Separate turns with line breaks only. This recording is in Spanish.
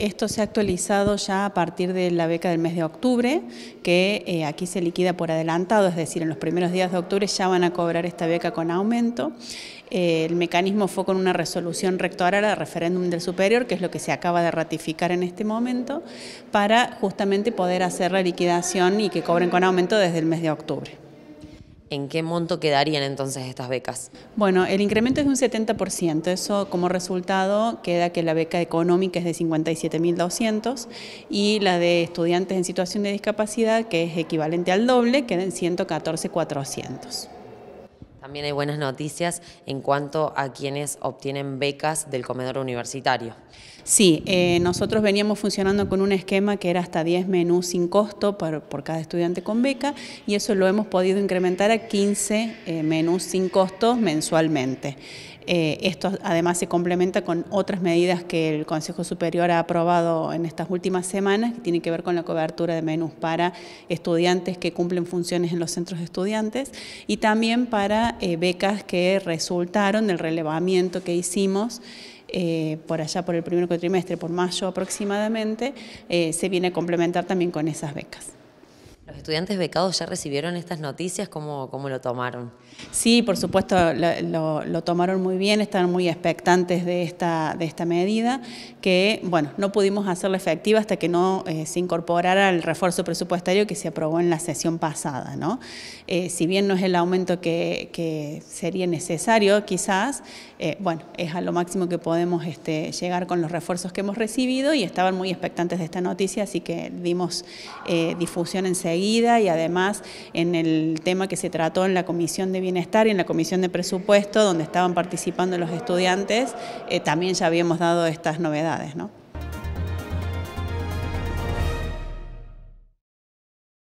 Esto se ha actualizado ya a partir de la beca del mes de octubre, que eh, aquí se liquida por adelantado, es decir, en los primeros días de octubre ya van a cobrar esta beca con aumento. Eh, el mecanismo fue con una resolución rectoral a referéndum del superior, que es lo que se acaba de ratificar en este momento, para justamente poder hacer la liquidación y que cobren con aumento desde el mes de octubre. ¿En qué monto quedarían entonces estas becas? Bueno, el incremento es de un 70%. Eso como resultado queda que la beca económica es de 57.200 y la de estudiantes en situación de discapacidad, que es equivalente al doble, queda en 114.400. También hay buenas noticias en
cuanto a quienes obtienen becas del comedor universitario.
Sí, eh, nosotros veníamos funcionando con un esquema que era hasta 10 menús sin costo por, cada estudiante con beca y eso lo hemos podido incrementar a 15 eh, menús sin costo mensualmente. Eh, esto además se complementa con otras medidas que el Consejo Superior ha aprobado en estas últimas semanas, que tienen que ver con la cobertura de menús para estudiantes que cumplen funciones en los centros de estudiantes y también para eh, becas que resultaron del relevamiento que hicimos. Eh, por allá por el primer cuatrimestre, por mayo aproximadamente, se viene a complementar también con esas becas estudiantes becados ya recibieron estas noticias? ¿Cómo, cómo lo tomaron? Sí, por supuesto, lo, tomaron muy bien, estaban muy expectantes de esta, de esta medida, que, bueno, no pudimos hacerla efectiva hasta que no eh, se incorporara el refuerzo presupuestario que se aprobó en la sesión pasada, ¿no? Eh, si bien no es el aumento que, sería necesario, quizás, eh, bueno, es a lo máximo que podemos este, llegar con los refuerzos que hemos recibido y estaban muy expectantes de esta noticia, así que dimos difusión enseguida y además en el tema que se trató en la Comisión de Bienestar y en la Comisión de Presupuesto, donde estaban participando los estudiantes, eh, también ya habíamos dado estas novedades. ¿no?